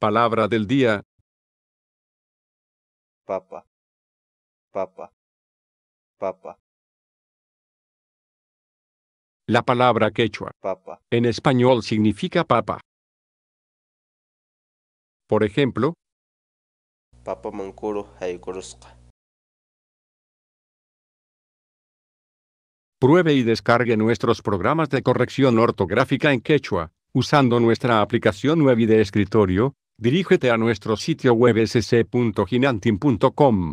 Palabra del día. Papa. Papa. Papa. La palabra quechua papa. en español significa papa. Por ejemplo, Papa mancuro Pruebe y descargue nuestros programas de corrección ortográfica en quechua usando nuestra aplicación web de escritorio Dirígete a nuestro sitio web sc.ginantin.com.